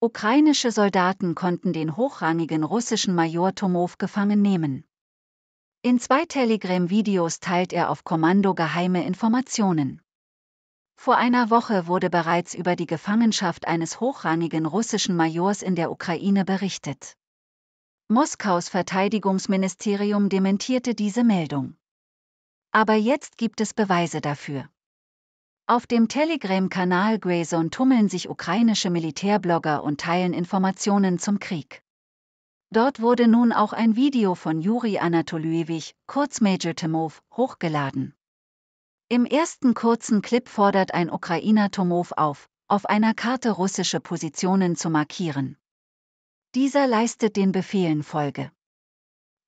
Ukrainische Soldaten konnten den hochrangigen russischen Major Tomow gefangen nehmen. In zwei Telegram-Videos teilt er auf Kommando geheime Informationen. Vor einer Woche wurde bereits über die Gefangenschaft eines hochrangigen russischen Majors in der Ukraine berichtet. Moskaus Verteidigungsministerium dementierte diese Meldung. Aber jetzt gibt es Beweise dafür. Auf dem Telegram-Kanal Grayzone tummeln sich ukrainische Militärblogger und teilen Informationen zum Krieg. Dort wurde nun auch ein Video von Juri Anatolywich, kurz Major Timov, hochgeladen. Im ersten kurzen Clip fordert ein Ukrainer Tomov auf, auf einer Karte russische Positionen zu markieren. Dieser leistet den Befehlen Folge.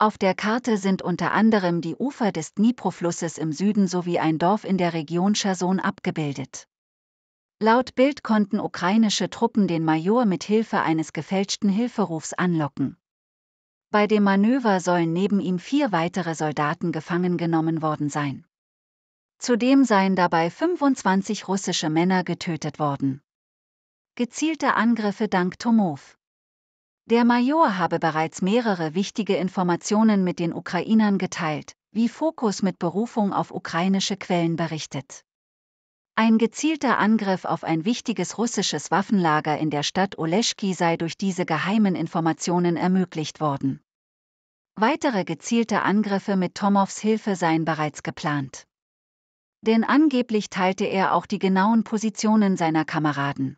Auf der Karte sind unter anderem die Ufer des Dnipro-Flusses im Süden sowie ein Dorf in der Region Cherson abgebildet. Laut Bild konnten ukrainische Truppen den Major mit Hilfe eines gefälschten Hilferufs anlocken. Bei dem Manöver sollen neben ihm vier weitere Soldaten gefangen genommen worden sein. Zudem seien dabei 25 russische Männer getötet worden. Gezielte Angriffe dank Tomov der Major habe bereits mehrere wichtige Informationen mit den Ukrainern geteilt, wie Fokus mit Berufung auf ukrainische Quellen berichtet. Ein gezielter Angriff auf ein wichtiges russisches Waffenlager in der Stadt Oleschki sei durch diese geheimen Informationen ermöglicht worden. Weitere gezielte Angriffe mit Tomows Hilfe seien bereits geplant. Denn angeblich teilte er auch die genauen Positionen seiner Kameraden.